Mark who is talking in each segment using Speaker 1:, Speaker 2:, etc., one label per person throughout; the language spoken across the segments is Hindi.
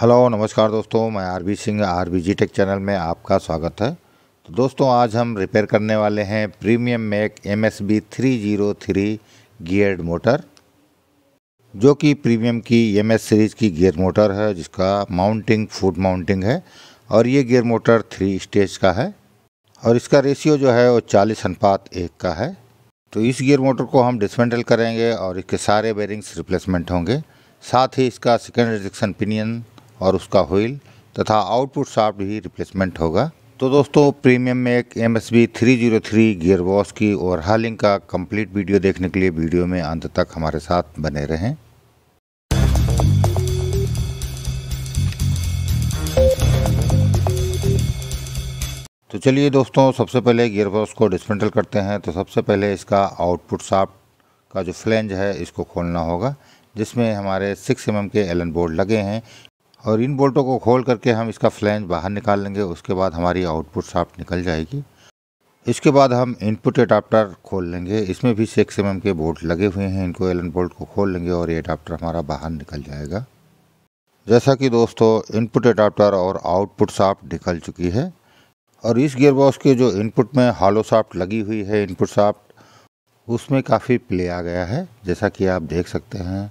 Speaker 1: हेलो नमस्कार दोस्तों मैं R B Singh B G tech channel में आपका स्वागत है तो दोस्तों आज हम रिपेयर करने वाले हैं premium Mac M S B three zero three geared motor जो कि प्रीमियम की एम एस सीरीज़ की गियर मोटर है जिसका माउंटिंग फुट माउंटिंग है और ये गियर मोटर थ्री स्टेज का है और इसका रेशियो जो है वो चालीस अनुपात एक का है तो इस गियर मोटर को हम डिसमेंटल करेंगे और इसके सारे बेरिंग्स रिप्लेसमेंट होंगे साथ ही इसका सेकेंड रिजेक्शन पिनियन और उसका व्हील तथा आउटपुट साफ्ट भी रिप्लेसमेंट होगा तो दोस्तों प्रीमियम में एक M S B three zero three gearbox की और हालिंग का कंप्लीट वीडियो देखने के लिए वीडियो में अंत तक हमारे साथ बने रहें तो चलिए दोस्तों सबसे पहले गियरबॉक्स को डिसमेंटल करते हैं तो सबसे पहले इसका आउटपुट साफ्ट का जो फ्लेंज है इसको खोलना होगा जिसमें हमारे सिक्स एम mm के एलन बोर्ड लगे हैं और इन बोल्टों को खोल करके हम इसका फ्लैंज बाहर निकाल लेंगे उसके बाद हमारी आउटपुट शाफ्ट निकल जाएगी इसके बाद हम इनपुट एडाप्टर खोल लेंगे इसमें भी सिक्स एम के बोल्ट लगे हुए हैं इनको एलन बोल्ट को खोल लेंगे और ये अडाप्टर हमारा बाहर निकल जाएगा जैसा कि दोस्तों इनपुट एडाप्टर और आउटपुट साफ्ट निकल चुकी है और इस गियरबॉक्स के जो इनपुट में हालो साफ्ट लगी हुई है इनपुट साफ्ट उसमें काफ़ी प्ले आ गया है जैसा कि आप देख सकते हैं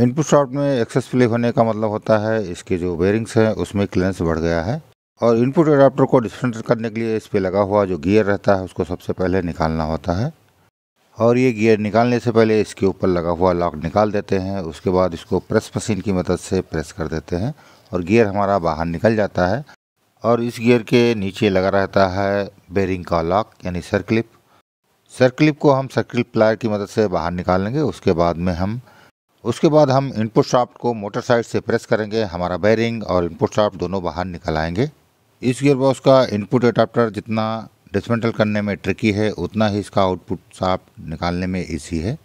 Speaker 1: इनपुट शाफ्ट में एक्सेस फ्लिक होने का मतलब होता है इसके जो बेयरिंग्स हैं उसमें क्लियरेंस बढ़ गया है और इनपुट अडाप्टर को डिस्कनेक्ट करने के लिए इस पर लगा हुआ जो गियर रहता है उसको सबसे पहले निकालना होता है और ये गियर निकालने से पहले इसके ऊपर लगा हुआ लॉक निकाल देते हैं उसके बाद इसको प्रेस मशीन की मदद से प्रेस कर देते हैं और गियर हमारा बाहर निकल जाता है और इस गियर के नीचे लगा रहता है बेरिंग का लॉक यानी सर्क्लिप सर्क्लिप को हम सर्कलिप प्लायर की मदद से बाहर निकालेंगे उसके बाद में हम उसके बाद हम इनपुट शाफ्ट को मोटर साइड से प्रेस करेंगे हमारा बैरिंग और इनपुट शाफ्ट दोनों बाहर निकल आएंगे इस गियरबॉक्स का इनपुट अडाप्टर जितना डिसमेंटल करने में ट्रिकी है उतना ही इसका आउटपुट शाफ्ट निकालने में ईजी है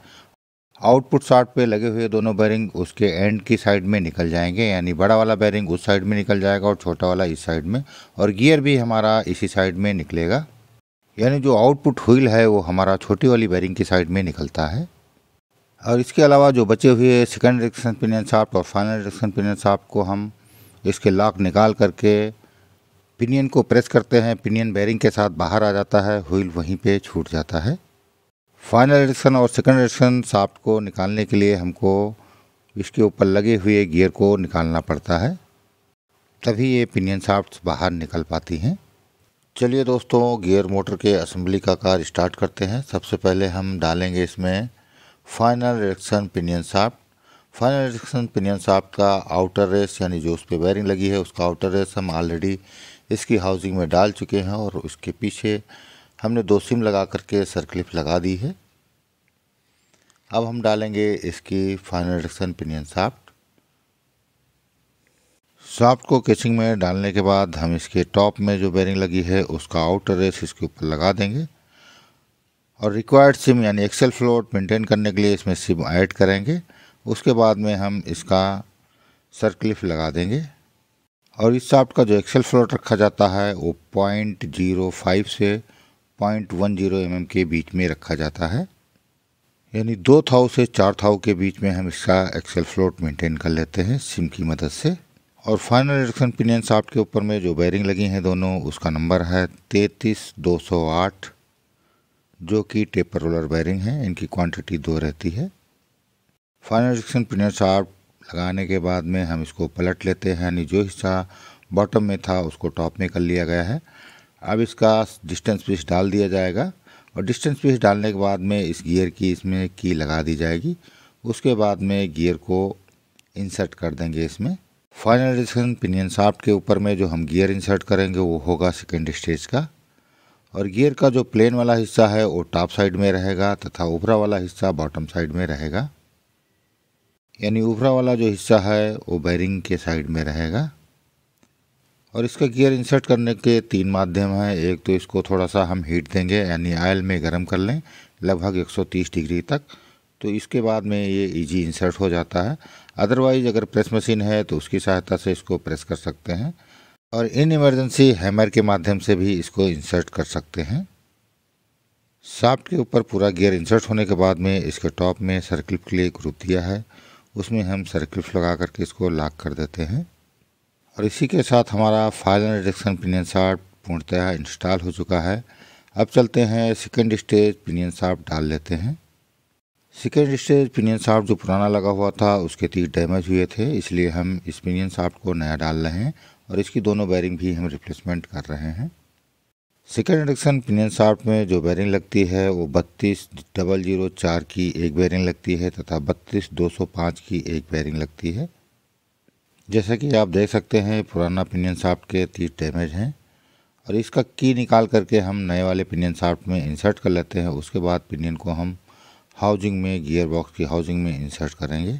Speaker 1: आउटपुट शाफ्ट पे लगे हुए दोनों बैरिंग उसके एंड की साइड में निकल जाएंगे यानी बड़ा वाला बैरिंग उस साइड में निकल जाएगा और छोटा वाला इस साइड में और गियर भी हमारा इसी साइड में निकलेगा यानी जो आउटपुट व्हील है वो हमारा छोटी वाली बैरिंग की साइड में निकलता है और इसके अलावा जो बचे हुए सेकेंड डिरेक्शन पिनियन साफ्ट और फाइनल डिरेक्शन पिनियन साफ्ट को हम इसके लॉक निकाल करके पिनियन को प्रेस करते हैं पिनियन बैरिंग के साथ बाहर आ जाता है व्हील वहीं पे छूट जाता है फाइनल एडिक्शन और सेकंड एडिक्शन साफ्ट को निकालने के लिए हमको इसके ऊपर लगे हुए गियर को निकालना पड़ता है तभी ये पिनियन साफ्ट बाहर निकल पाती हैं चलिए दोस्तों गियर मोटर के असम्बली का कार स्टार्ट करते हैं सबसे पहले हम डालेंगे इसमें final reduction pinion shaft final reduction pinion shaft का आउटर रेस यानी जो उस पर बैरिंग लगी है उसका आउटर रेस हम ऑलरेडी इसकी हाउसिंग में डाल चुके हैं और उसके पीछे हमने दो सिम लगा करके सर्कलिप लगा दी है अब हम डालेंगे इसकी final reduction pinion shaft shaft को केसिंग में डालने के बाद हम इसके टॉप में जो बैरिंग लगी है उसका आउटर रेस इसके ऊपर लगा देंगे और रिक्वायर्ड सिम यानी एक्सेल फ्लोट मेंटेन करने के लिए इसमें सिम ऐड करेंगे उसके बाद में हम इसका सर्कलिफ लगा देंगे और इस साफ्ट का जो एक्सेल फ्लोट रखा जाता है वो पॉइंट जीरो फाइव से पॉइंट वन जीरो एम के बीच में रखा जाता है यानी दो थाव से चार थाव के बीच में हम इसका एक्सेल फ्लोट मेंटेन कर लेते हैं सिम की मदद से और फाइनल एडिक्शन पिनियन साफ्ट के ऊपर में जो बैरिंग लगी हैं दोनों उसका नंबर है तैंतीस दो सौ आठ जो कि टेपर रोलर बैरिंग है इनकी क्वांटिटी दो रहती है फाइनल रिक्शन पिनर शार्ट लगाने के बाद में हम इसको पलट लेते हैं यानी जो हिस्सा बॉटम में था उसको टॉप में कर लिया गया है अब इसका डिस्टेंस पीस डाल दिया जाएगा और डिस्टेंस पीस डालने के बाद में इस गियर की इसमें की लगा दी जाएगी उसके बाद में गियर को इंसर्ट कर देंगे इसमें फाइनल डिस्कन पिनियन शार्ट के ऊपर में जो हम गियर इंसर्ट करेंगे वो होगा सेकेंड स्टेज का और गियर का जो प्लेन वाला हिस्सा है वो टॉप साइड में रहेगा तथा ऊपरा वाला हिस्सा बॉटम साइड में रहेगा यानी ऊपरा वाला जो हिस्सा है वो बैरिंग के साइड में रहेगा और इसका गियर इंसर्ट करने के तीन माध्यम हैं एक तो इसको थोड़ा सा हम हीट देंगे यानी आयल में गर्म कर लें लगभग 130 डिग्री तक तो इसके बाद में ये इजी e इंसर्ट हो जाता है अदरवाइज़ अगर प्रेस मशीन है तो उसकी सहायता से इसको प्रेस कर सकते हैं और इन इमरजेंसी हैमर के माध्यम से भी इसको इंसर्ट कर सकते हैं साफ्ट के ऊपर पूरा गियर इंसर्ट होने के बाद में इसके टॉप में सर्किल के लिए ग्रुप दिया है उसमें हम सर्किल्स लगा करके इसको लॉक कर देते हैं और इसी के साथ हमारा final reduction pinion shaft पूर्णतः इंस्टॉल हो चुका है अब चलते हैं सेकेंड स्टेज पिनियन साफ्ट डाल लेते हैं सेकेंड स्टेज पिनियन साफ्ट जो पुराना लगा हुआ था उसके तीर डैमेज हुए थे इसलिए हम इस पिनियन साफ्ट को नया डाल रहे हैं और इसकी दोनों बैरिंग भी हम रिप्लेसमेंट कर रहे हैं सेकेंड इंडक्शन पिनियन शाफ्ट में जो बैरिंग लगती है वो बत्तीस डबल जीरो चार की एक बैरिंग लगती है तथा बत्तीस दो सौ पाँच की एक बैरिंग लगती है जैसा कि आप देख सकते हैं पुराना पिनियन शाफ्ट के तीस डैमेज हैं और इसका की निकाल करके हम नए वाले पिनियन शाफ्ट में इंसर्ट कर लेते हैं उसके बाद पिनियन को हम हाउजिंग में गियर बॉक्स की हाउजिंग में इंसर्ट करेंगे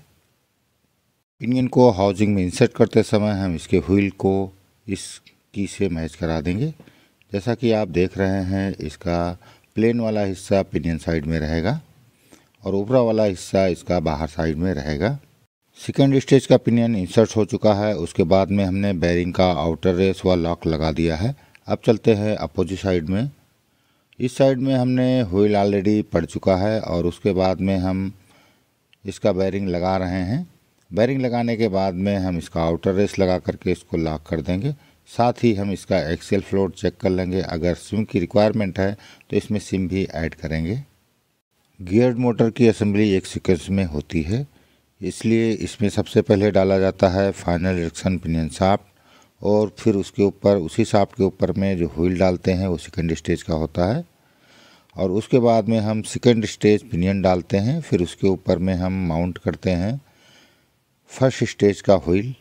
Speaker 1: इंजन को हाउसिंग में इंसर्ट करते समय हम इसके व्हील को इस की से मैच करा देंगे जैसा कि आप देख रहे हैं इसका प्लेन वाला हिस्सा पिनियन साइड में रहेगा और ऊपरा वाला हिस्सा इसका बाहर साइड में रहेगा सेकेंड स्टेज का पिनियन इंसर्ट हो चुका है उसके बाद में हमने बैरिंग का आउटर रेस व लॉक लगा दिया है अब चलते हैं अपोजिट साइड में इस साइड में हमने व्हील ऑलरेडी पड़ चुका है और उसके बाद में हम इसका बैरिंग लगा रहे हैं बैरिंग लगाने के बाद में हम इसका आउटर रेस लगा करके इसको लॉक कर देंगे साथ ही हम इसका एक्सेल फ्लोर चेक कर लेंगे अगर सिम की रिक्वायरमेंट है तो इसमें सिम भी ऐड करेंगे गियर्ड मोटर की असेंबली एक सिक्वेंस में होती है इसलिए इसमें सबसे पहले डाला जाता है फाइनल इलेक्शन पिनियन साफ्ट और फिर उसके ऊपर उसी साफ्ट के ऊपर में जो व्हील डालते हैं वो सेकेंड स्टेज का होता है और उसके बाद में हम सेकेंड स्टेज पिनियन डालते हैं फिर उसके ऊपर में हम माउंट करते हैं फर्स्ट स्टेज का व्हील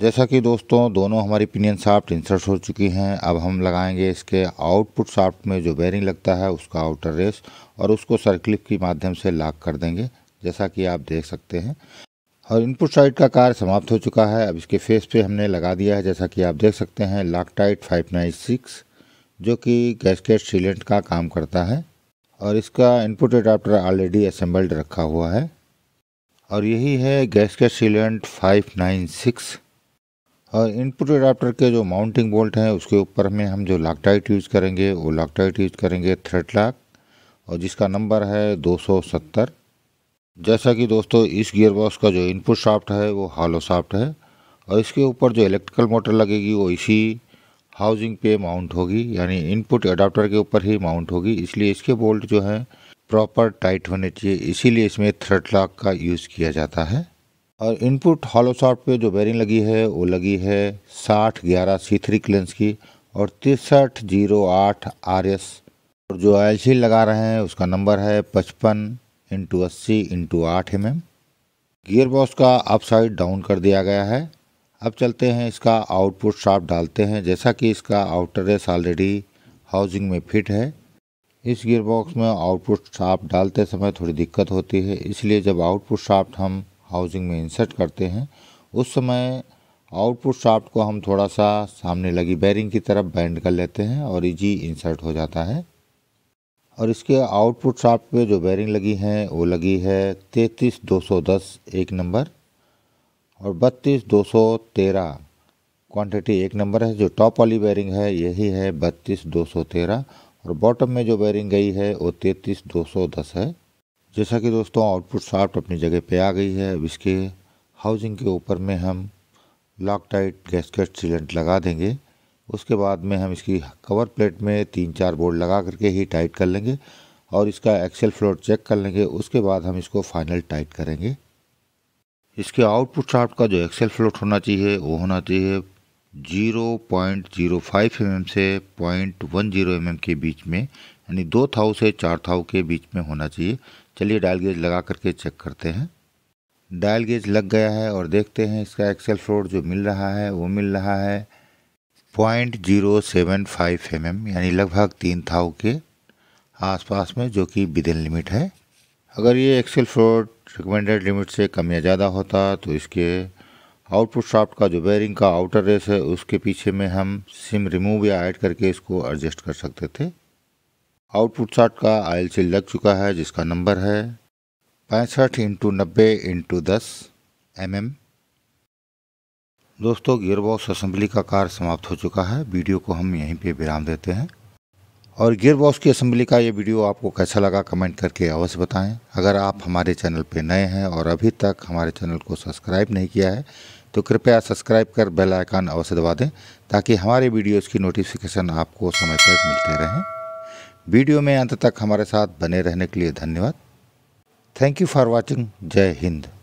Speaker 1: जैसा कि दोस्तों दोनों हमारी पिनियन साफ्ट इंसर्ट हो चुकी हैं अब हम लगाएंगे इसके आउटपुट साफ्ट में जो बैरिंग लगता है उसका आउटर रेस और उसको सर्कलिप के माध्यम से लाक कर देंगे जैसा कि आप देख सकते हैं और इनपुट साइड का कार्य समाप्त हो चुका है अब इसके फेस पे हमने लगा दिया है जैसा कि आप देख सकते हैं टाइट फाइव जो कि गैसकेट सीलेंट का काम करता है और इसका इनपुट अडाप्टर ऑलरेडी असम्बल्ड रखा हुआ है और यही है गैस गैसकेट सीलेंट 596 और इनपुट अडाप्टर के जो माउंटिंग बोल्ट हैं उसके ऊपर में हम जो लाकटाइट यूज़ करेंगे वो लाकटाइट यूज़ करेंगे थ्रेड लाक और जिसका नंबर है 270 जैसा कि दोस्तों इस गियर बॉक्स का जो इनपुट शाफ्ट है वो हालो शाफ्ट है और इसके ऊपर जो इलेक्ट्रिकल मोटर लगेगी वो इसी हाउसिंग पे माउंट होगी यानी इनपुट अडाप्टर के ऊपर ही माउंट होगी इसलिए इसके बोल्ट जो हैं प्रॉपर टाइट होने चाहिए इसीलिए इसमें थ्रेड लॉक का यूज़ किया जाता है और इनपुट हॉलो शॉट पे जो बैरिंग लगी है वो लगी है साठ ग्यारह सी थ्री क्लेंस की और तिरसठ जीरो आठ आर एस और जो एल सी लगा रहे हैं उसका नंबर है पचपन इंटू अस्सी इंटू आठ एम एम गियर बॉक्स का अपसाइड डाउन कर दिया गया है अब चलते हैं इसका आउटपुट शॉप डालते हैं जैसा कि इसका आउटर रेस ऑलरेडी हाउसिंग में फिट है इस गियरबॉक्स में आउटपुट शाफ्ट डालते समय थोड़ी दिक्कत होती है इसलिए जब आउटपुट शाफ्ट हम हाउसिंग में इंसर्ट करते हैं उस समय आउटपुट शाफ्ट को हम थोड़ा सा सामने लगी बैरिंग की तरफ बैंड कर लेते हैं और इजी इंसर्ट हो जाता है और इसके आउटपुट शाफ्ट पे जो बैरिंग लगी है वो लगी है तैंतीस दो सौ दस एक नंबर और बत्तीस दो सौ तेरह क्वान्टिटी एक नंबर है जो टॉप वाली बैरिंग है यही है बत्तीस दो सौ तेरह और बॉटम में जो बैरिंग गई है वो तैंतीस दो सौ दस है जैसा कि दोस्तों आउटपुट शाफ्ट अपनी जगह पे आ गई है अब इसके हाउसिंग के ऊपर में हम लॉक टाइट गैसकेट सीलेंट लगा देंगे उसके बाद में हम इसकी कवर प्लेट में तीन चार बोर्ड लगा करके ही टाइट कर लेंगे और इसका एक्सेल फ्लोट चेक कर लेंगे उसके बाद हम इसको फाइनल टाइट करेंगे इसके आउटपुट शाफ्ट का जो एक्सेल फ्लोट होना चाहिए वो होना चाहिए 0.05 एम mm से 0.10 एम mm के बीच में यानी दो थाव से चार थाव के बीच में होना चाहिए चलिए डायल गेज लगा करके चेक करते हैं डायल गेज लग गया है और देखते हैं इसका एक्सेल फ्लोट जो मिल रहा है वो मिल रहा है point zero seven five M M यानी लगभग तीन थाव के आसपास में जो कि विदिन लिमिट है अगर ये एक्सेल फ्लोट रिकमेंडेड लिमिट से कम या ज़्यादा होता तो इसके आउटपुट शाफ्ट का जो बेयरिंग का आउटर रेस है उसके पीछे में हम सिम रिमूव या ऐड करके इसको एडजस्ट कर सकते थे आउटपुट शाफ्ट का आयल सील लग चुका है जिसका नंबर है पैंसठ इंटू नब्बे इंटू दस एम mm। एम दोस्तों गियरबॉक्स असेंबली का कार्य समाप्त हो चुका है वीडियो को हम यहीं पे विराम देते हैं और गियरबॉक्स की असेंबली का ये वीडियो आपको कैसा लगा कमेंट करके अवश्य बताएं अगर आप हमारे चैनल पे नए हैं और अभी तक हमारे चैनल को सब्सक्राइब नहीं किया है तो कृपया सब्सक्राइब कर बेल आइकन अवश्य दबा दें ताकि हमारे वीडियोस की नोटिफिकेशन आपको समय पर मिलते रहें वीडियो में अंत तक हमारे साथ बने रहने के लिए धन्यवाद थैंक यू फॉर वॉचिंग जय हिंद